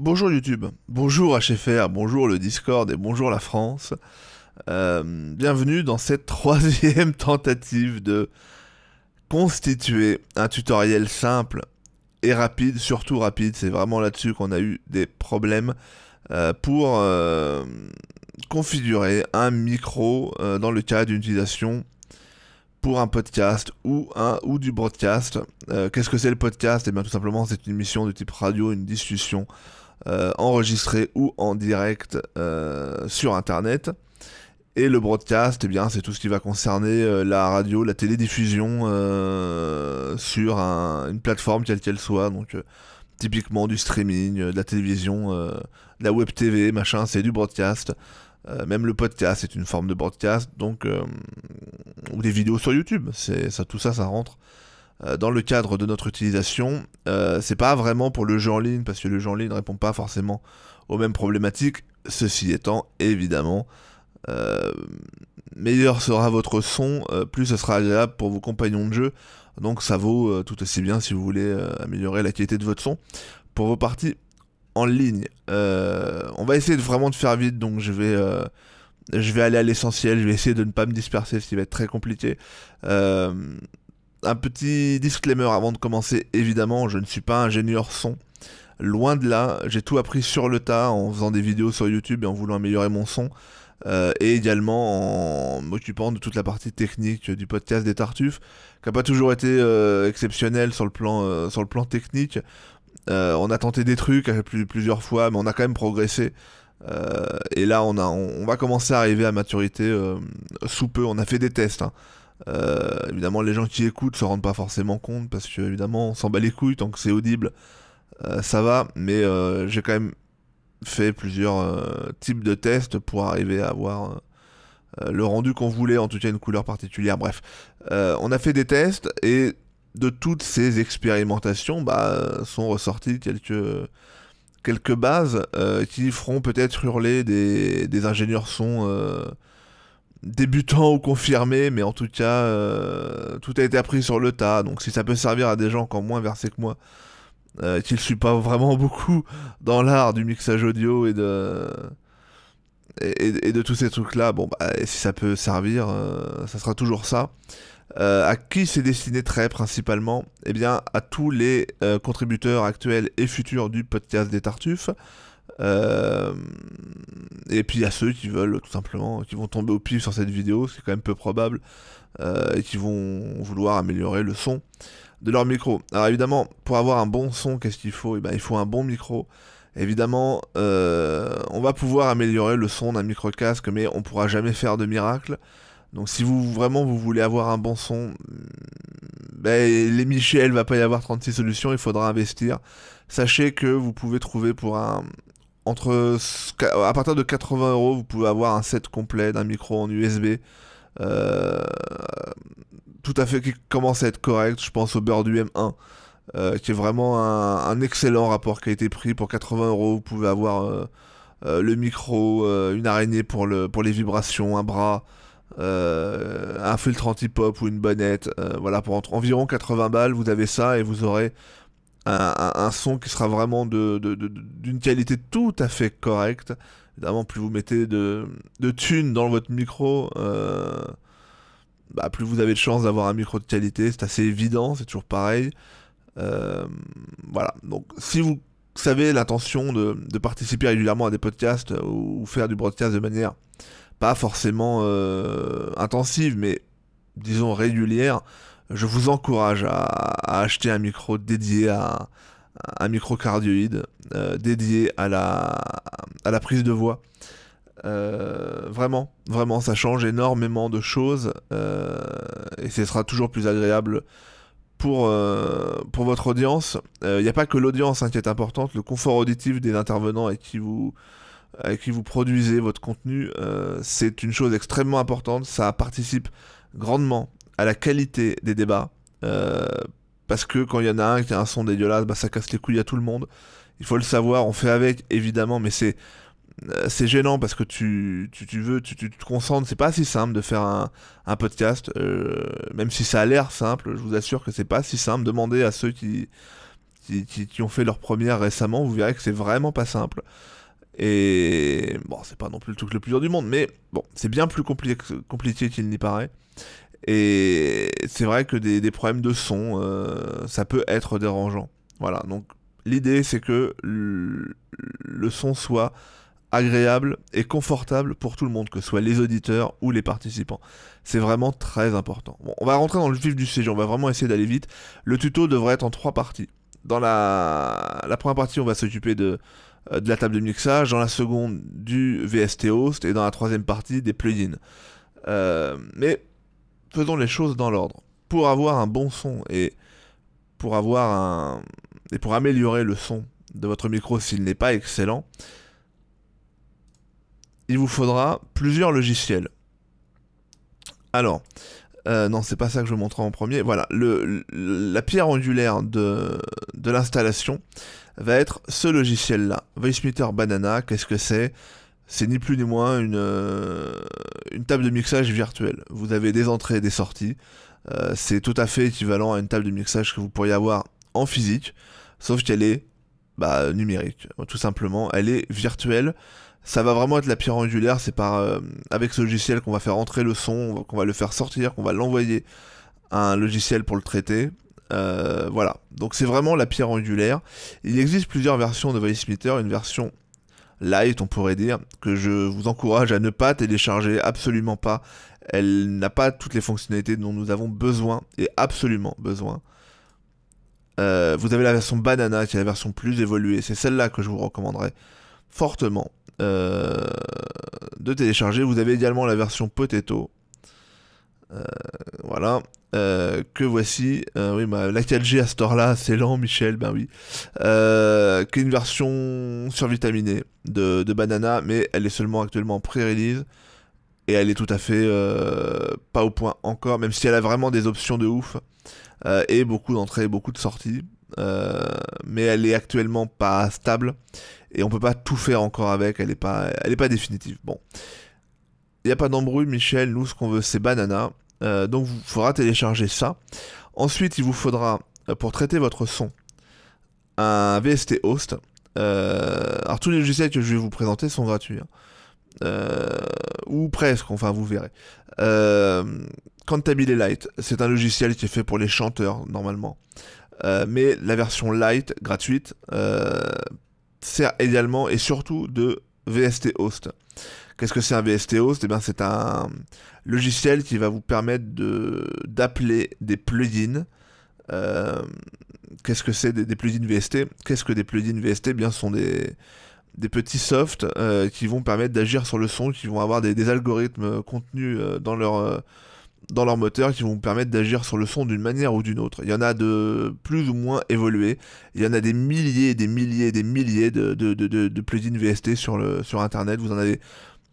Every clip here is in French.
Bonjour YouTube, bonjour HFR, bonjour le Discord et bonjour la France. Euh, bienvenue dans cette troisième tentative de constituer un tutoriel simple et rapide, surtout rapide, c'est vraiment là-dessus qu'on a eu des problèmes euh, pour euh, configurer un micro dans le cas d'une utilisation pour un podcast ou, un, ou du broadcast. Qu'est-ce que c'est le podcast Eh bien tout simplement c'est une émission de type radio, une discussion euh, enregistré ou en direct euh, sur Internet. Et le broadcast, eh bien, c'est tout ce qui va concerner euh, la radio, la télédiffusion sur une plateforme quelle qu'elle soit. Donc, typiquement du streaming, de la télévision, de la web TV, machin, c'est du broadcast. même le podcast est une forme de broadcast, donc ou des vidéos sur YouTube. C'est ça, tout ça, ça rentre euh, dans le cadre de notre utilisation. Euh, c'est pas vraiment pour le jeu en ligne, parce que le jeu en ligne ne répond pas forcément aux mêmes problématiques. Ceci étant, évidemment, euh, meilleur sera votre son, plus ce sera agréable pour vos compagnons de jeu. Donc ça vaut tout aussi bien si vous voulez améliorer la qualité de votre son pour vos parties en ligne. on va essayer de vraiment de faire vite, donc je vais je vais aller à l'essentiel, je vais essayer de ne pas me disperser, ce qui va être très compliqué. Euh, un petit disclaimer avant de commencer. Évidemment, je ne suis pas ingénieur son. Loin de là, j'ai tout appris sur le tas en faisant des vidéos sur YouTube et en voulant améliorer mon son. Euh, et également en m'occupant de toute la partie technique du podcast des Tartuffes, qui n'a pas toujours été euh, exceptionnel sur le plan, euh, sur le plan technique. on a tenté des trucs plusieurs fois, mais on a quand même progressé. et là, on, a, va commencer à arriver à maturité sous peu. On a fait des tests. Hein. Euh, évidemment, les gens qui écoutent se rendent pas forcément compte parce que évidemment, on s'en bat les couilles tant que c'est audible, euh, ça va. Mais euh, j'ai quand même fait plusieurs types de tests pour arriver à avoir le rendu qu'on voulait, en tout cas une couleur particulière. Bref, on a fait des tests et de toutes ces expérimentations, bah, sont ressorties quelques quelques bases qui feront peut-être hurler des, des ingénieurs son débutant ou confirmé, mais en tout cas, euh, tout a été appris sur le tas. Donc si ça peut servir à des gens encore moins versés que moi, euh, qui ne suis pas vraiment beaucoup dans l'art du mixage audio et de tous ces trucs-là, bon, bah, si ça peut servir, euh, ça sera toujours ça. Euh, à qui c'est destiné très principalement Eh bien, à tous les contributeurs actuels et futurs du podcast des Tartuffes. Euh, et puis il y a ceux qui veulent tout simplement, qui vont tomber au pif sur cette vidéo, c'est quand même peu probable, euh, et qui vont vouloir améliorer le son de leur micro. Alors évidemment, pour avoir un bon son, qu'est-ce qu'il faut eh ben, Il faut un bon micro. Évidemment, euh, on va pouvoir améliorer le son d'un micro-casque, mais on ne pourra jamais faire de miracle. Donc si vous vraiment vous voulez avoir un bon son, mm, ben, les Michel va pas y avoir 36 solutions, il faudra investir. Sachez que vous pouvez trouver pour un, entre à partir de 80 euros, vous pouvez avoir un set complet d'un micro en USB. Euh, tout à fait qui commence à être correct. Je pense au beurre du m 1 euh, qui est vraiment un, excellent rapport qui a été pris Pour 80 euros, vous pouvez avoir euh, le micro, une araignée pour, le, pour les vibrations, un bras, un filtre anti-pop ou une bonnette. voilà, pour environ 80 balles, vous avez ça et vous aurez un, son qui sera vraiment d'une de, qualité tout à fait correcte. Évidemment, plus vous mettez de, de thunes dans votre micro, euh, bah, plus vous avez de chance d'avoir un micro de qualité. C'est assez évident, c'est toujours pareil. Euh, voilà, donc si vous savez l'intention de, participer régulièrement à des podcasts ou, faire du broadcast de manière pas forcément euh, intensive, mais disons régulière, je vous encourage à, acheter un micro dédié à, un micro cardioïde, euh, dédié à la, à la prise de voix. Euh, vraiment, vraiment, ça change énormément de choses euh, et ce sera toujours plus agréable pour, pour votre audience. Il n'y a pas que l'audience hein, qui est importante, le confort auditif des intervenants qui vous, avec qui vous produisez votre contenu, c'est une chose extrêmement importante, ça participe grandement à la qualité des débats. Euh, parce que quand il y en a un qui a un son dégueulasse, bah, ça casse les couilles à tout le monde. Il faut le savoir, on fait avec, évidemment, mais c'est euh, c'est gênant parce que tu, veux, tu, te concentres. C'est pas si simple de faire un, podcast, euh, même si ça a l'air simple. Je vous assure que c'est pas si simple. Demandez à ceux qui, ont fait leur première récemment, vous verrez que c'est vraiment pas simple. Et bon, c'est pas non plus le truc le plus dur du monde, mais bon, c'est bien plus compliqué, compliqué qu'il n'y paraît. Et c'est vrai que des, problèmes de son, euh, ça peut être dérangeant. Voilà, donc l'idée c'est que le, son soit agréable et confortable pour tout le monde, que ce soit les auditeurs ou les participants. C'est vraiment très important. on va rentrer dans le vif du sujet, on va vraiment essayer d'aller vite. Le tuto devrait être en trois parties. Dans la, la première partie, on va s'occuper de, euh, la table de mixage, dans la seconde du VST host et dans la troisième partie des plugins. Euh, mais faisons les choses dans l'ordre. Pour avoir un bon son et pour avoir un et pour améliorer le son de votre micro s'il n'est pas excellent, il vous faudra plusieurs logiciels. Alors, euh, non, c'est pas ça que je vais montrer en premier. Voilà, le, la pierre angulaire de, de l'installation va être ce logiciel-là. VoiceMeter Banana, qu'est-ce que c'est c'est ni plus ni moins une, euh, une table de mixage virtuelle. Vous avez des entrées et des sorties. Euh, c'est tout à fait équivalent à une table de mixage que vous pourriez avoir en physique, sauf qu'elle est bah, numérique, tout simplement. Elle est virtuelle. Ça va vraiment être la pierre angulaire. C'est par euh, avec ce logiciel qu'on va faire entrer le son, qu'on va le faire sortir, qu'on va l'envoyer à un logiciel pour le traiter. voilà. Donc c'est vraiment la pierre angulaire. Il existe plusieurs versions de Voice Meter. Une version light, on pourrait dire, que je vous encourage à ne pas télécharger, absolument pas. Elle n'a pas toutes les fonctionnalités dont nous avons besoin, et absolument besoin. Euh, vous avez la version banana qui est la version plus évoluée, c'est celle-là que je vous recommanderais fortement euh, de télécharger. Vous avez également la version potato, euh, voilà. Euh, que voici. Euh, oui, bah, la à ce temps-là, c'est lent, Michel, ben oui. qui une version survitaminée de, de, Banana, mais elle est seulement actuellement pré-release. Et elle est tout à fait pas au point encore, même si elle a vraiment des options de ouf. et beaucoup d'entrées, beaucoup de sorties. mais elle est actuellement pas stable. Et on peut pas tout faire encore avec. Elle est pas, elle est pas définitive. Bon. Il n'y a pas d'embrouille, Michel. Nous, ce qu'on veut, c'est banana. Euh, donc, il faudra télécharger ça. Ensuite, il vous faudra, euh, pour traiter votre son, un VST host. Euh, alors, tous les logiciels que je vais vous présenter sont gratuits. Hein. ou presque, enfin, vous verrez. Cantabile LIGHT, c'est un logiciel qui est fait pour les chanteurs, normalement. mais la version light, gratuite, sert également et surtout de VST host. Qu'est-ce que c'est un VSTO C'est bien, c'est un logiciel qui va vous permettre de d'appeler des plugins. Euh, qu'est-ce que c'est des, plugins VST Qu'est-ce que des plugins VST eh Bien, ce sont des des petits softs euh, qui vont permettre d'agir sur le son, qui vont avoir des, algorithmes euh, contenus dans leur dans leur moteur qui vont vous permettre d'agir sur le son d'une manière ou d'une autre. Il y en a de plus ou moins évolués. Il y en a des milliers, et des milliers, des milliers de, de, de, plugins VST sur, le, sur Internet. Vous en avez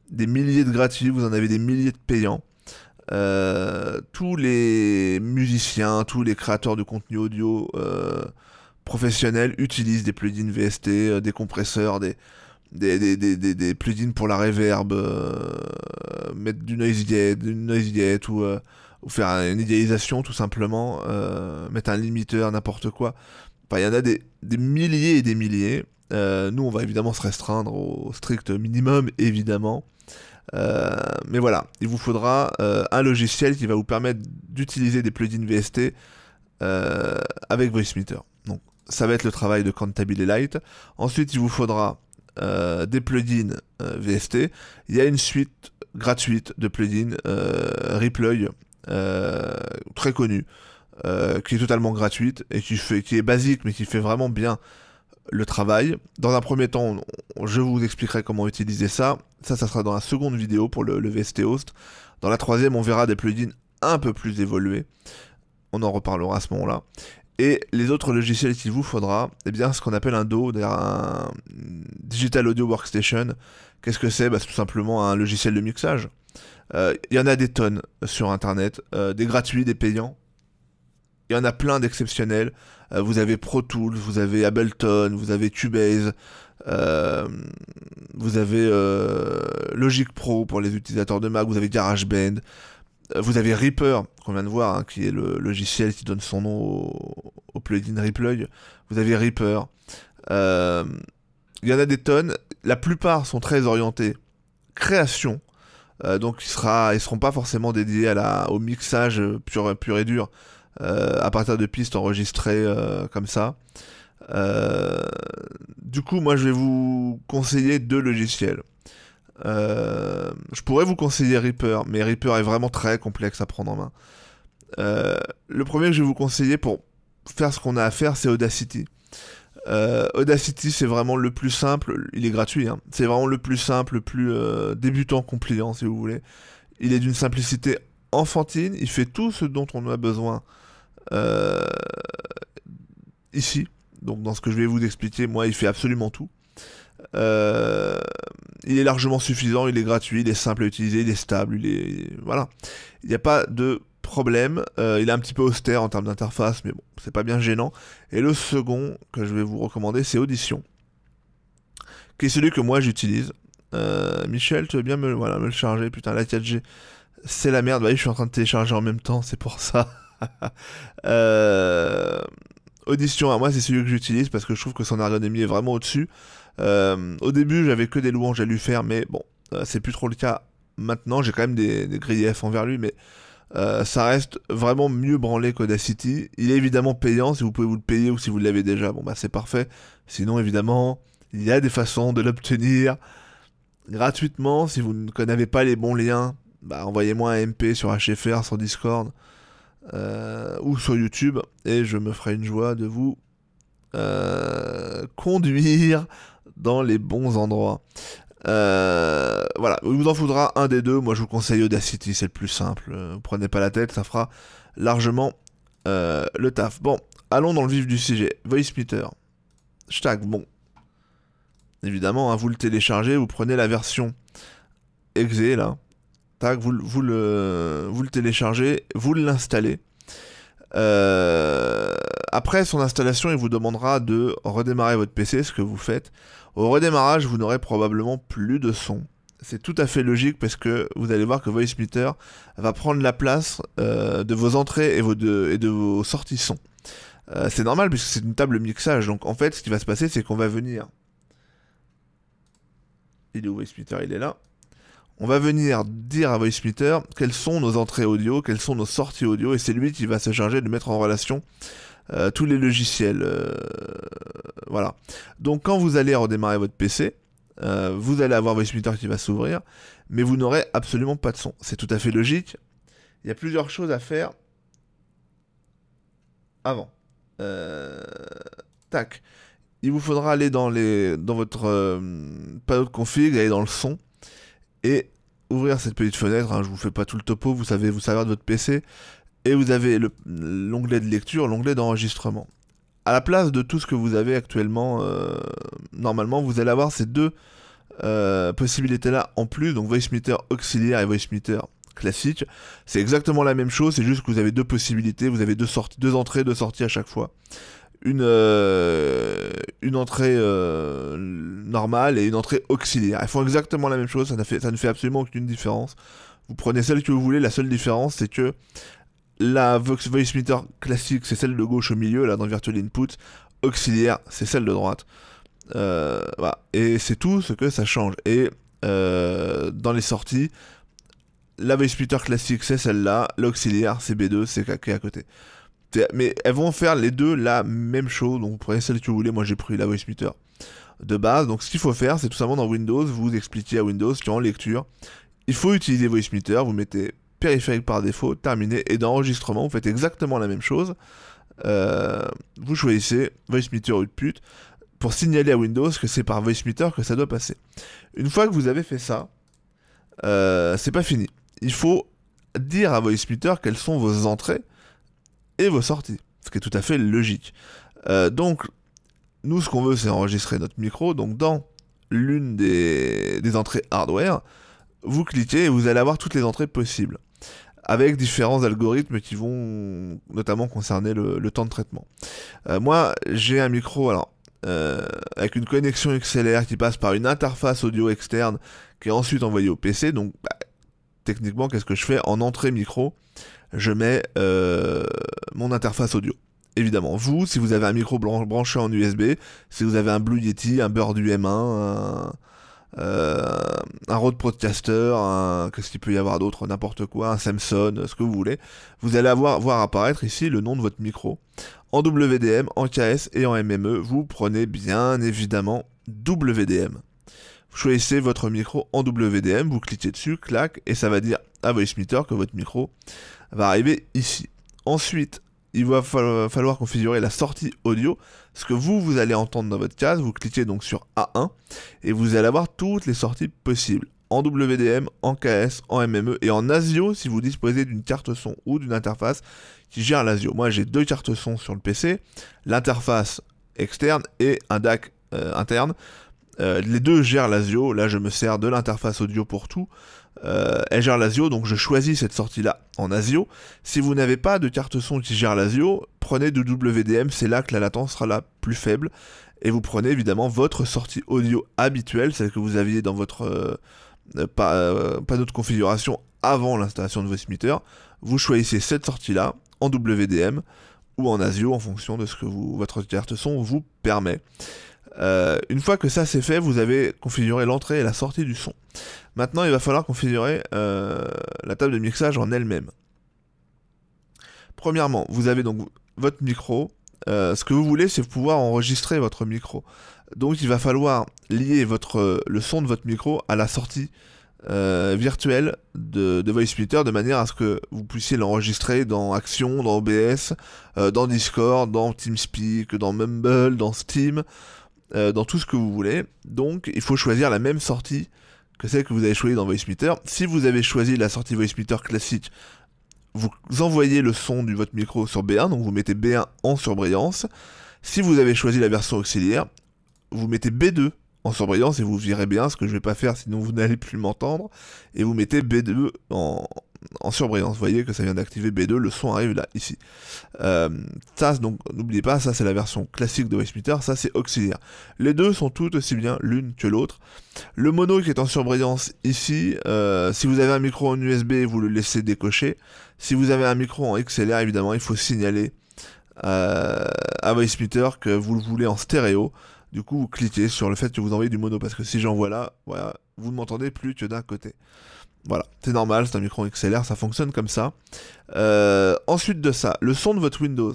des milliers de gratuits, vous en avez des milliers de payants. Euh, tous les musiciens, tous les créateurs de contenu audio euh, professionnels utilisent des plugins VST, euh, des compresseurs, des, des, des, des, plugins pour la reverb, mettre du noise gate, ou, faire une idéalisation tout simplement, mettre un limiteur, n'importe quoi. Enfin, il y en a des, milliers et des milliers. nous, on va évidemment se restreindre au strict minimum, évidemment. Euh, mais voilà, il vous faudra euh, un logiciel qui va vous permettre d'utiliser des plugins VST euh, avec VoiceMeter. Donc ça va être le travail de Cantabile Light. Ensuite, il vous faudra des plugins VST. Il y a une suite gratuite de plugins Replay très connue. qui est totalement gratuite et qui, fait, qui est basique mais qui fait vraiment bien le travail. Dans un premier temps, je vous expliquerai comment utiliser ça. Ça, ça sera dans la seconde vidéo pour le, VST Host. Dans la troisième, on verra des plugins un peu plus évolués. On en reparlera à ce moment-là. Et les autres logiciels qu'il vous faudra, eh bien, ce qu'on appelle un do un Digital Audio Workstation. Qu'est-ce que c'est bah, C'est tout simplement un logiciel de mixage. Euh, il y en a des tonnes sur Internet, euh, des gratuits, des payants. Il y en a plein d'exceptionnels. Euh, vous avez Pro Tools, vous avez Ableton, vous avez Cubase, euh, vous avez euh, Logic Pro pour les utilisateurs de Mac, vous avez GarageBand, vous avez Reaper, qu'on vient de voir, hein, qui est le logiciel qui donne son nom au, plugin Replug. Vous avez Reaper. Il y en a des tonnes. La plupart sont très orientés création. donc ils sera, ils seront pas forcément dédiés à la, au mixage pur, pur et dur, euh, à partir de pistes enregistrées euh, comme ça. Euh, du coup, moi, je vais vous conseiller deux logiciels. je pourrais vous conseiller Reaper, mais Reaper est vraiment très complexe à prendre en main. le premier que je vais vous conseiller pour faire ce qu'on a à faire, c'est Audacity. Audacity, c'est vraiment le plus simple, il est gratuit, hein. c'est vraiment le plus simple, le plus débutant compliant si vous voulez. Il est d'une simplicité enfantine, il fait tout ce dont on a besoin euh, ici, donc dans ce que je vais vous expliquer, moi, il fait absolument tout. Euh, il est largement suffisant, il est gratuit, il est simple à utiliser, il est stable, il est... Voilà. Il n'y a pas de problème. Euh, il est un petit peu austère en termes d'interface, mais bon, c'est pas bien gênant. Et le second que je vais vous recommander, c'est Audition. Qui est celui que moi j'utilise. Michel, tu veux bien me, voilà, me le charger Putain, la 4G, c'est la merde. Bah je suis en train de télécharger en même temps, c'est pour ça. Euh, audition, à moi, c'est celui que j'utilise parce que je trouve que son ergonomie est vraiment au-dessus. Euh, au début, j'avais que des louanges à lui faire, mais bon, euh, c'est plus trop le cas maintenant. J'ai quand même des, griefs envers lui, mais ça reste vraiment mieux branlé qu'Audacity. Il est évidemment payant, si vous pouvez vous le payer ou si vous l'avez déjà, bon bah c'est parfait. Sinon, évidemment, il y a des façons de l'obtenir gratuitement. Si vous ne connaissez pas les bons liens, bah envoyez-moi un MP sur HFR, sur Discord. Euh, ou sur YouTube, et je me ferai une joie de vous euh, conduire dans les bons endroits. Euh, voilà, il vous en faudra un des deux. Moi, je vous conseille Audacity, c'est le plus simple. prenez pas la tête, ça fera largement le taf. Bon, allons dans le vif du sujet. VoiceMeter. Stack, bon. Évidemment, à hein, vous le téléchargez, vous prenez la version exe là vous, vous, le, vous le téléchargez, vous l'installez. Euh, après son installation, il vous demandera de redémarrer votre PC, ce que vous faites. Au redémarrage, vous n'aurez probablement plus de son. C'est tout à fait logique parce que vous allez voir que VoiceMeter va prendre la place euh, de vos entrées et, de, vos sorties son. Euh, c'est normal puisque c'est une table mixage. Donc en fait, ce qui va se passer, c'est qu'on va venir. Il est où VoiceMeter Il est là on va venir dire à VoiceMeter quelles sont nos entrées audio, quelles sont nos sorties audio, et c'est lui qui va se charger de mettre en relation euh, tous les logiciels. Euh, voilà. Donc quand vous allez redémarrer votre PC, euh, vous allez avoir VoiceMeter qui va s'ouvrir, mais vous n'aurez absolument pas de son. C'est tout à fait logique. Il y a plusieurs choses à faire avant. Tac. Il vous faudra aller dans, les, dans votre panneau de config, aller dans le son et ouvrir cette petite fenêtre. je hein, je vous fais pas tout le topo, vous savez vous savez de votre PC et vous avez l'onglet de lecture, l'onglet d'enregistrement. À la place de tout ce que vous avez actuellement, euh, normalement, vous allez avoir ces deux euh, possibilités-là en plus, donc VoiceMeter auxiliaire et VoiceMeter classique. C'est exactement la même chose, c'est juste que vous avez deux possibilités, vous avez deux, deux entrées, deux sorties à chaque fois une, euh, une entrée euh, normale et une entrée auxiliaire. Elles font exactement la même chose, ça ne fait, ça ne fait absolument aucune différence. Vous prenez celle que vous voulez, la seule différence c'est que la Voice classique c'est celle de gauche au milieu, là dans Virtual Input, auxiliaire c'est celle de droite. Euh, et c'est tout ce que ça change. Et dans les sorties, la Voice Meter classique c'est celle-là, l'auxiliaire c'est B2, c'est qui à côté mais elles vont faire les deux la même chose. Donc vous prenez celle que vous voulez. Moi j'ai pris la voice meter de base. Donc ce qu'il faut faire, c'est tout simplement dans Windows, vous expliquez à Windows en lecture, il faut utiliser voice meter. Vous mettez périphérique par défaut, terminé. Et dans enregistrement, vous faites exactement la même chose. Euh, vous choisissez voice meter ou pour signaler à Windows que c'est par voice meter que ça doit passer. Une fois que vous avez fait ça, euh, c'est pas fini. Il faut dire à voice meter quelles sont vos entrées et vos sorties. Ce qui est tout à fait logique. Euh, donc, nous, ce qu'on veut, c'est enregistrer notre micro. Donc, dans l'une des, entrées hardware, vous cliquez et vous allez avoir toutes les entrées possibles avec différents algorithmes qui vont notamment concerner le, temps de traitement. Euh, moi, j'ai un micro alors, euh, avec une connexion XLR qui passe par une interface audio externe qui est ensuite envoyée au PC. Donc, bah, techniquement, qu'est-ce que je fais En entrée micro, je mets euh, mon interface audio. Évidemment, vous, si vous avez un micro branché en USB, si vous avez un Blue Yeti, un Bird UM1, euh, un, Rode Procaster, qu'est-ce qu'il peut y avoir d'autre, n'importe quoi, un Samsung, ce que vous voulez, vous allez avoir voir apparaître ici le nom de votre micro. En WDM, en KS et en MME, vous prenez bien évidemment WDM choisissez votre micro en WDM, vous cliquez dessus, clac, et ça va dire à VoiceMeter que votre micro va arriver ici. Ensuite, il va falloir configurer la sortie audio, ce que vous, vous allez entendre dans votre case, vous cliquez donc sur A1, et vous allez avoir toutes les sorties possibles, en WDM, en KS, en MME, et en ASIO si vous disposez d'une carte son ou d'une interface qui gère l'ASIO. Moi j'ai deux cartes son sur le PC, l'interface externe et un DAC euh, interne. Euh, les deux gèrent l'Asio. Là, je me sers de l'interface audio pour tout. Euh, elle gère l'Asio, donc je choisis cette sortie-là en Asio. Si vous n'avez pas de carte son qui gère l'Asio, prenez du WDM, c'est là que la latence sera la plus faible. Et vous prenez évidemment votre sortie audio habituelle, celle que vous aviez dans votre euh, pas, panneau de configuration avant l'installation de vos smitters. Vous choisissez cette sortie-là en WDM ou en ASIO en fonction de ce que votre carte son vous permet. Euh, une fois que ça c'est fait, vous avez configuré l'entrée et la sortie du son. Maintenant, il va falloir configurer euh, la table de mixage en elle-même. Premièrement, vous avez donc votre micro. Euh, ce que vous voulez, c'est pouvoir enregistrer votre micro. Donc, il va falloir lier votre, le son de votre micro à la sortie virtuelle de, de de manière à ce que vous puissiez l'enregistrer dans Action, dans OBS, dans Discord, dans TeamSpeak, dans Mumble, dans Steam. Euh, dans tout ce que vous voulez. Donc, il faut choisir la même sortie que celle que vous avez choisie dans VoiceMeter. Si vous avez choisi la sortie VoiceMeter classique, vous envoyez le son de votre micro sur B1, donc vous mettez B1 en surbrillance. Si vous avez choisi la version auxiliaire, vous mettez B2 en surbrillance et vous virez bien, ce que je vais pas faire sinon vous n'allez plus m'entendre. Et vous mettez B2 en, en surbrillance. Vous voyez que ça vient d'activer B2, le son arrive là, ici. Euh, ça, donc, n'oubliez pas, ça c'est la version classique de Westmeter, ça c'est auxiliaire. Les deux sont toutes aussi bien l'une que l'autre. Le mono qui est en surbrillance ici, euh, si vous avez un micro en USB, vous le laissez décocher. Si vous avez un micro en XLR, évidemment, il faut signaler euh, à Voicemeter que vous le voulez en stéréo. Du coup, vous cliquez sur le fait que vous envoyez du mono, parce que si j'envoie là, voilà, vous ne m'entendez plus que d'un côté. Voilà, c'est normal, c'est un micro XLR, ça fonctionne comme ça. Euh, ensuite de ça, le son de votre Windows.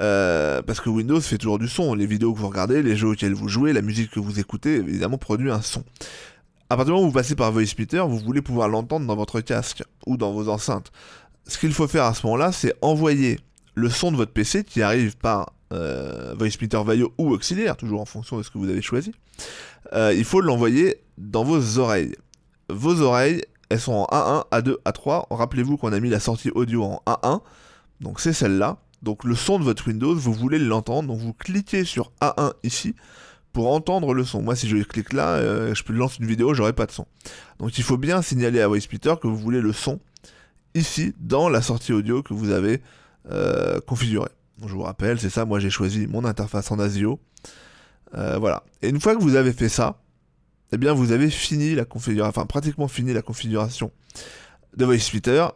Euh, parce que Windows fait toujours du son. Les vidéos que vous regardez, les jeux auxquels vous jouez, la musique que vous écoutez, évidemment, produit un son. À partir du moment où vous passez par VoiceMeeter, vous voulez pouvoir l'entendre dans votre casque ou dans vos enceintes. Ce qu'il faut faire à ce moment-là, c'est envoyer le son de votre PC qui arrive par euh, Vaio ou auxiliaire, toujours en fonction de ce que vous avez choisi. Euh, il faut l'envoyer dans vos oreilles vos oreilles, elles sont en A1, A2, A3. Rappelez-vous qu'on a mis la sortie audio en A1, donc c'est celle-là. Donc le son de votre Windows, vous voulez l'entendre, donc vous cliquez sur A1 ici pour entendre le son. Moi, si je clique là, euh, je peux lancer une vidéo, j'aurai pas de son. Donc il faut bien signaler à VoicePeter que vous voulez le son ici dans la sortie audio que vous avez euh, configurée. je vous rappelle, c'est ça. Moi, j'ai choisi mon interface en ASIO. Euh, voilà. Et une fois que vous avez fait ça, eh bien vous avez fini la configuration, enfin pratiquement fini la configuration de Twitter.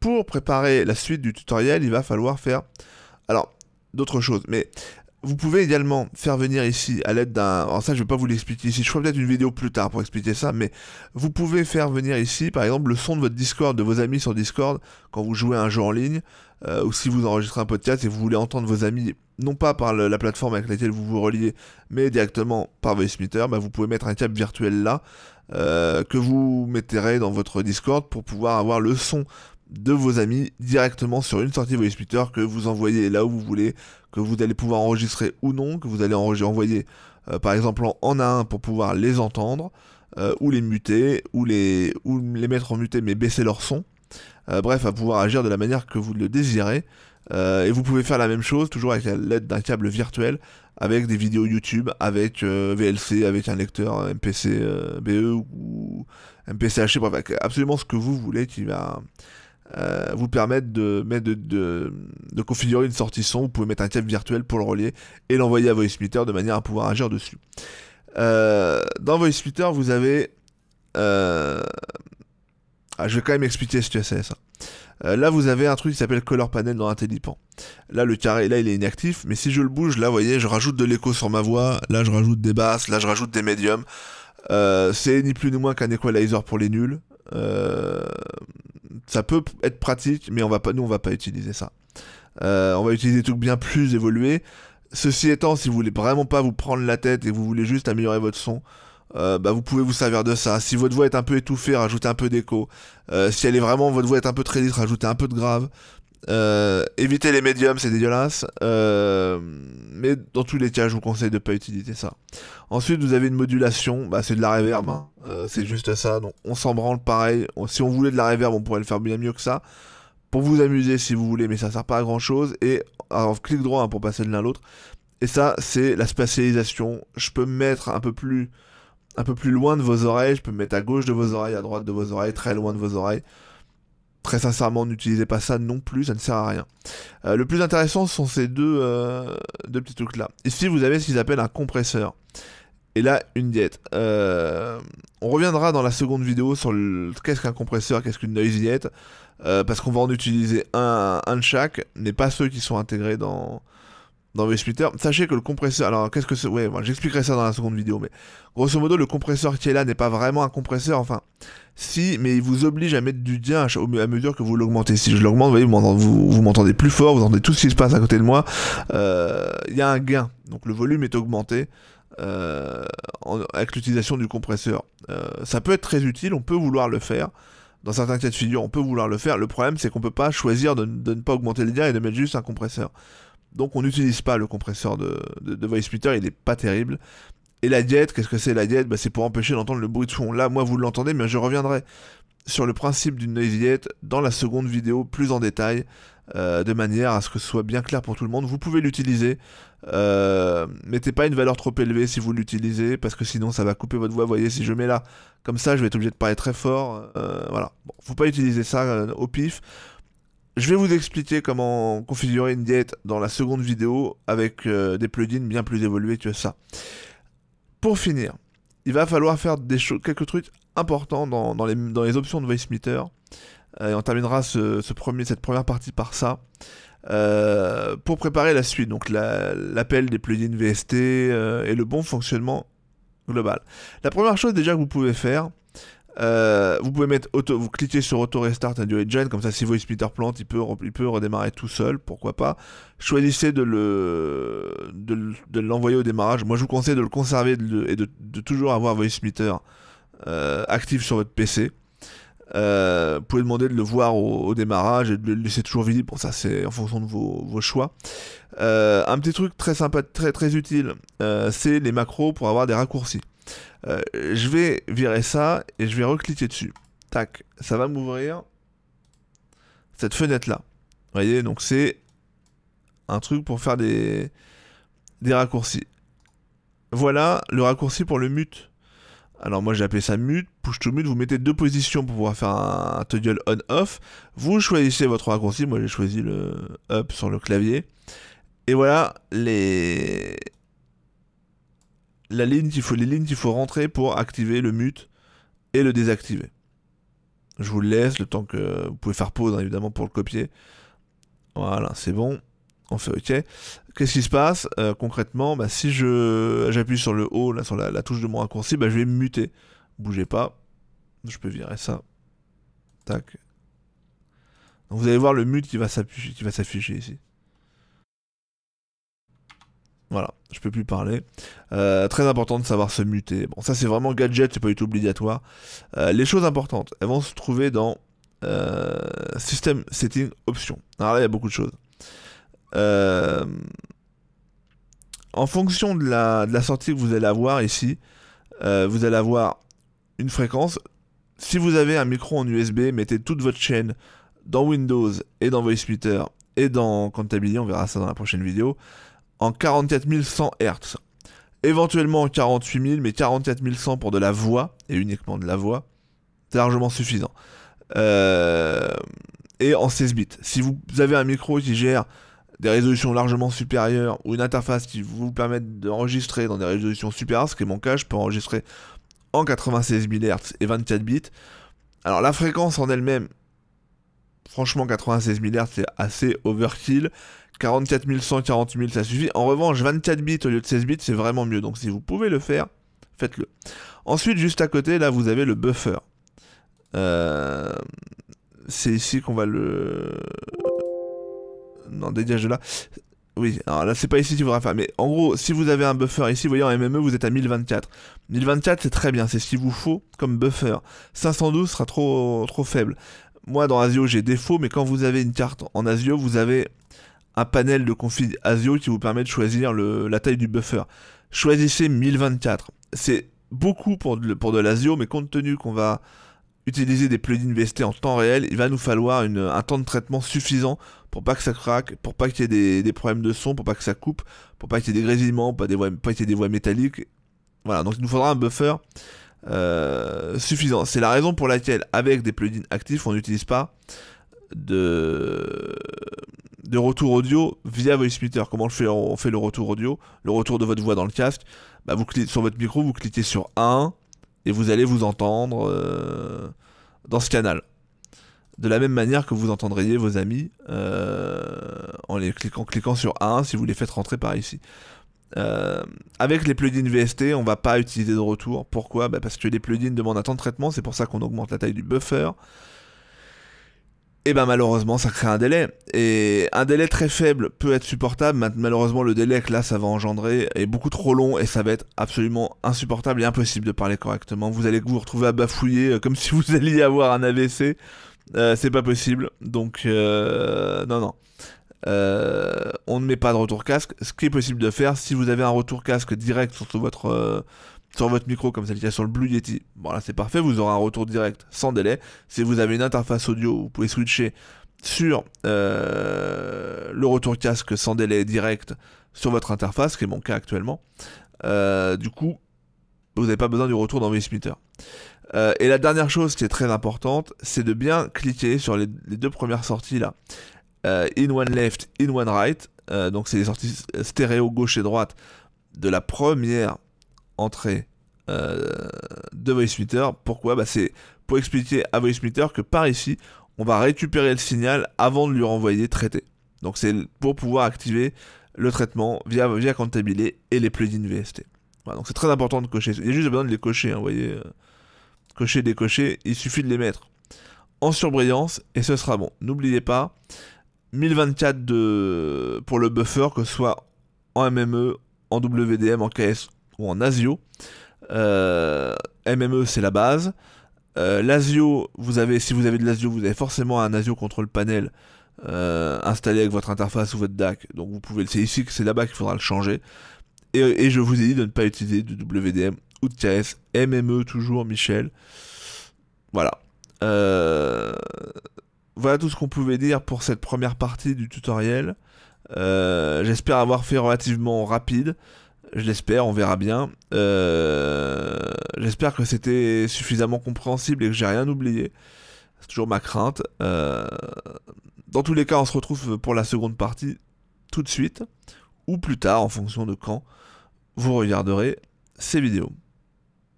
Pour préparer la suite du tutoriel, il va falloir faire alors d'autres choses, mais vous pouvez également faire venir ici à l'aide d'un... Alors ça, je ne vais pas vous l'expliquer ici, je ferai peut-être une vidéo plus tard pour expliquer ça, mais vous pouvez faire venir ici, par exemple, le son de votre Discord, de vos amis sur Discord, quand vous jouez un jeu en ligne, euh, ou si vous enregistrez un podcast et vous voulez entendre vos amis, non pas par la plateforme avec laquelle vous vous reliez, mais directement par VoiceMeter, bah, vous pouvez mettre un câble virtuel là, euh, que vous metterez dans votre Discord pour pouvoir avoir le son de vos amis directement sur une sortie voice Twitter que vous envoyez là où vous voulez, que vous allez pouvoir enregistrer ou non, que vous allez envoyer euh, par exemple en, A1 pour pouvoir les entendre, euh, ou les muter, ou les, ou les mettre en muté mais baisser leur son. Euh, bref, à pouvoir agir de la manière que vous le désirez. et vous pouvez faire la même chose, toujours avec l'aide d'un câble virtuel, avec des vidéos YouTube, avec VLC, avec un lecteur MPC BE ou MPC bref, avec absolument ce que vous voulez qui va euh, vous permettre de, de, configurer une sortie son. Vous pouvez mettre un câble virtuel pour le relier et l'envoyer à VoiceMeter de manière à pouvoir agir dessus. Euh, dans VoiceMeter, vous avez... Euh, ah, je vais quand même expliquer ce que c'est ça. là, vous avez un truc qui s'appelle Color Panel dans l'intellipan Là, le carré, là, il est inactif, mais si je le bouge, là, vous voyez, je rajoute de l'écho sur ma voix, là, je rajoute des basses, là, je rajoute des médiums. c'est ni plus ni moins qu'un equalizer pour les nuls. Euh, ça peut être pratique, mais on va pas, nous, on va pas utiliser ça. Euh, on va utiliser des trucs bien plus évolués. Ceci étant, si vous voulez vraiment pas vous prendre la tête et vous voulez juste améliorer votre son, euh, bah vous pouvez vous servir de ça. Si votre voix est un peu étouffée, rajoutez un peu d'écho. si elle est vraiment votre voix est un peu très lisse, rajoutez un peu de grave. Euh, éviter évitez les médiums, c'est dégueulasse. Euh, mais dans tous les cas, je vous conseille de ne pas utiliser ça. Ensuite, vous avez une modulation. Bah, c'est de la reverb. Hein. Euh, c'est juste ça. Donc, on s'en branle pareil. si on voulait de la reverb, on pourrait le faire bien mieux que ça. Pour vous amuser si vous voulez, mais ça sert pas à grand chose. Et alors, clic droit hein, pour passer de l'un à l'autre. Et ça, c'est la spatialisation. Je peux me mettre un peu plus, un peu plus loin de vos oreilles. Je peux me mettre à gauche de vos oreilles, à droite de vos oreilles, très loin de vos oreilles très sincèrement, n'utilisez pas ça non plus, ça ne sert à rien. Euh, le plus intéressant sont ces deux, euh, deux petits trucs là. Ici, vous avez ce qu'ils appellent un compresseur. Et là, une diète. Euh, on reviendra dans la seconde vidéo sur qu'est-ce qu'un compresseur, qu'est-ce qu'une noise diète, parce qu'on va en utiliser un, un de chaque, mais pas ceux qui sont intégrés dans, dans VSplitter. Sachez que le compresseur, alors qu'est-ce que c'est Ouais, moi j'expliquerai ça dans la seconde vidéo, mais grosso modo, le compresseur qui est là n'est pas vraiment un compresseur, enfin, si, mais il vous oblige à mettre du gain à, mesure que vous l'augmentez. Si je l'augmente, vous, vous, m'entendez plus fort, vous entendez tout ce qui se passe à côté de moi. Euh, il y a un gain, donc le volume est augmenté. Euh, avec l'utilisation du compresseur. Euh, ça peut être très utile, on peut vouloir le faire. Dans certains cas de figure, on peut vouloir le faire. Le problème, c'est qu'on ne peut pas choisir de, ne pas augmenter le gain et de mettre juste un compresseur. Donc on n'utilise pas le compresseur de, de, il n'est pas terrible. Et la diète, qu'est-ce que c'est la diète bah, C'est pour empêcher d'entendre le bruit de fond. Là, moi, vous l'entendez, mais je reviendrai sur le principe d'une noise diète dans la seconde vidéo plus en détail, euh, de manière à ce que ce soit bien clair pour tout le monde. Vous pouvez l'utiliser. Euh, mettez pas une valeur trop élevée si vous l'utilisez, parce que sinon ça va couper votre voix. Vous voyez, si je mets là, comme ça, je vais être obligé de parler très fort. Euh, voilà. Bon, faut pas utiliser ça euh, au pif. Je vais vous expliquer comment configurer une diète dans la seconde vidéo avec des plugins bien plus évolués que ça. Pour finir, il va falloir faire des quelques trucs importants dans, dans, les, options de Voice euh, et on terminera ce, cette première partie par ça. Euh, pour préparer la suite, donc l'appel des plugins VST euh, et le bon fonctionnement global. La première chose déjà que vous pouvez faire, euh, vous pouvez mettre auto, vous cliquez sur auto restart and engine, comme ça si vos splitter plante, il peut, il peut redémarrer tout seul, pourquoi pas. Choisissez de le de, l'envoyer au démarrage. Moi je vous conseille de le conserver et de, toujours avoir voice euh, actif sur votre PC. Euh, vous pouvez demander de le voir au, démarrage et de le laisser toujours visible. ça, c'est en fonction de vos, choix. un petit truc très sympa, très très utile, c'est les macros pour avoir des raccourcis. Euh, je vais virer ça et je vais recliquer dessus. Tac, ça va m'ouvrir cette fenêtre-là. Vous voyez, donc c'est un truc pour faire des, des raccourcis. Voilà le raccourci pour le mute. Alors moi j'ai appelé ça mute, push to mute, vous mettez deux positions pour pouvoir faire un, un toggle on-off. Vous choisissez votre raccourci, moi j'ai choisi le up sur le clavier. Et voilà les, la ligne, faut, les lignes qu'il faut rentrer pour activer le mute et le désactiver. Je vous le laisse le temps que vous pouvez faire pause hein, évidemment pour le copier. Voilà, c'est bon. On fait OK. Qu'est-ce qui se passe euh, concrètement bah, Si je j'appuie sur le haut, là, sur la, touche de mon raccourci, bah, je vais muter. Bougez pas. Je peux virer ça. Tac. Donc vous allez voir le mute qui va s'afficher ici. Voilà, je peux plus parler. Euh, très important de savoir se muter. Bon, ça c'est vraiment gadget, c'est pas du tout obligatoire. Euh, les choses importantes, elles vont se trouver dans euh, System Setting Options. Alors là, il y a beaucoup de choses. en fonction de la, sortie que vous allez avoir ici, vous allez avoir une fréquence. Si vous avez un micro en USB, mettez toute votre chaîne dans Windows et dans VoiceMeter et dans Comptabilité. on verra ça dans la prochaine vidéo en 44100 Hz. Éventuellement en 48 mais 44100 pour de la voix, et uniquement de la voix, c'est largement suffisant. Euh, et en 16 bits. Si vous avez un micro qui gère des résolutions largement supérieures ou une interface qui vous permet d'enregistrer dans des résolutions supérieures, ce qui est mon cas, je peux enregistrer en 96 000 Hz et 24 bits. Alors la fréquence en elle-même, franchement 96 000 Hz c'est assez overkill. 44 100, 000, ça suffit. En revanche, 24 bits au lieu de 16 bits, c'est vraiment mieux. Donc si vous pouvez le faire, faites-le. Ensuite, juste à côté, là, vous avez le buffer. Euh, c'est ici qu'on va le... Non, dégage de là. Oui, alors là, c'est pas ici qu'il faudra faire. Mais en gros, si vous avez un buffer ici, vous voyez, en MME, vous êtes à 1024. 1024, c'est très bien. C'est ce qu'il vous faut comme buffer. 512 sera trop, trop faible. Moi, dans Asio, j'ai défaut, mais quand vous avez une carte en Asio, vous avez un panel de config ASIO qui vous permet de choisir le, la taille du buffer. Choisissez 1024. C'est beaucoup pour de, pour de l'ASIO, mais compte tenu qu'on va utiliser des plugins VST en temps réel, il va nous falloir une, un temps de traitement suffisant pour pas que ça craque, pour pas qu'il y ait des, problèmes de son, pour pas que ça coupe, pour pas qu'il y ait des grésillements, pas, des voix, pas qu'il y ait des voix métalliques. Voilà, donc il nous faudra un buffer euh, suffisant. C'est la raison pour laquelle, avec des plugins actifs, on n'utilise pas de, de retour audio via Meter, Comment je fais, on fait le retour audio Le retour de votre voix dans le casque, bah, vous cliquez sur votre micro, vous cliquez sur 1 et vous allez vous entendre euh, dans ce canal. De la même manière que vous entendriez vos amis euh, en, les cliquant, cliquant sur 1 si vous les faites rentrer par ici. Euh, avec les plugins VST, on va pas utiliser de retour. Pourquoi bah, Parce que les plugins demandent un temps de traitement, c'est pour ça qu'on augmente la taille du buffer et eh ben malheureusement ça crée un délai. Et un délai très faible peut être supportable, malheureusement le délai que là ça va engendrer est beaucoup trop long et ça va être absolument insupportable et impossible de parler correctement. Vous allez vous retrouver à bafouiller euh, comme si vous alliez avoir un AVC. Euh, c'est pas possible. Donc euh, non non. on ne met pas de retour casque. Ce qui est possible de faire, si vous avez un retour casque direct sur votre sur votre micro comme celle qu'il y sur le Blue Yeti. Voilà, c'est parfait, vous aurez un retour direct sans délai. Si vous avez une interface audio, vous pouvez switcher sur euh, le retour casque sans délai direct sur votre interface, qui est mon cas actuellement. Euh, du coup, vous n'avez pas besoin du retour dans Meter. Euh, et la dernière chose qui est très importante, c'est de bien cliquer sur les, les deux premières sorties là. Euh, in one left, in one right. donc c'est les sorties stéréo gauche et droite de la première entrée euh, de VoiceMeter. Pourquoi bah, C'est pour expliquer à VoiceMeter que par ici, on va récupérer le signal avant de lui renvoyer traité. Donc c'est pour pouvoir activer le traitement via, via Cantabile et les plugins VST. donc c'est très important de cocher. Il y a juste besoin de les cocher, hein, vous voyez. Euh, cocher, décocher, il suffit de les mettre en surbrillance et ce sera bon. N'oubliez pas, 1024 de... pour le buffer, que ce soit en MME, en WDM, en KS ou en ASIO. Euh, MME, c'est la base. Euh, L'ASIO, vous avez, si vous avez de l'ASIO, vous avez forcément un ASIO control panel euh, installé avec votre interface ou votre DAC. Donc vous pouvez, le c'est ici que c'est là-bas qu'il faudra le changer. Et, et, je vous ai dit de ne pas utiliser de WDM ou de KS. MME toujours, Michel. Voilà. voilà tout ce qu'on pouvait dire pour cette première partie du tutoriel. J'espère avoir fait relativement rapide je l'espère, on verra bien. Euh, j'espère que c'était suffisamment compréhensible et que j'ai rien oublié. C'est toujours ma crainte. Euh, dans tous les cas, on se retrouve pour la seconde partie tout de suite ou plus tard en fonction de quand vous regarderez ces vidéos.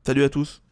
Salut à tous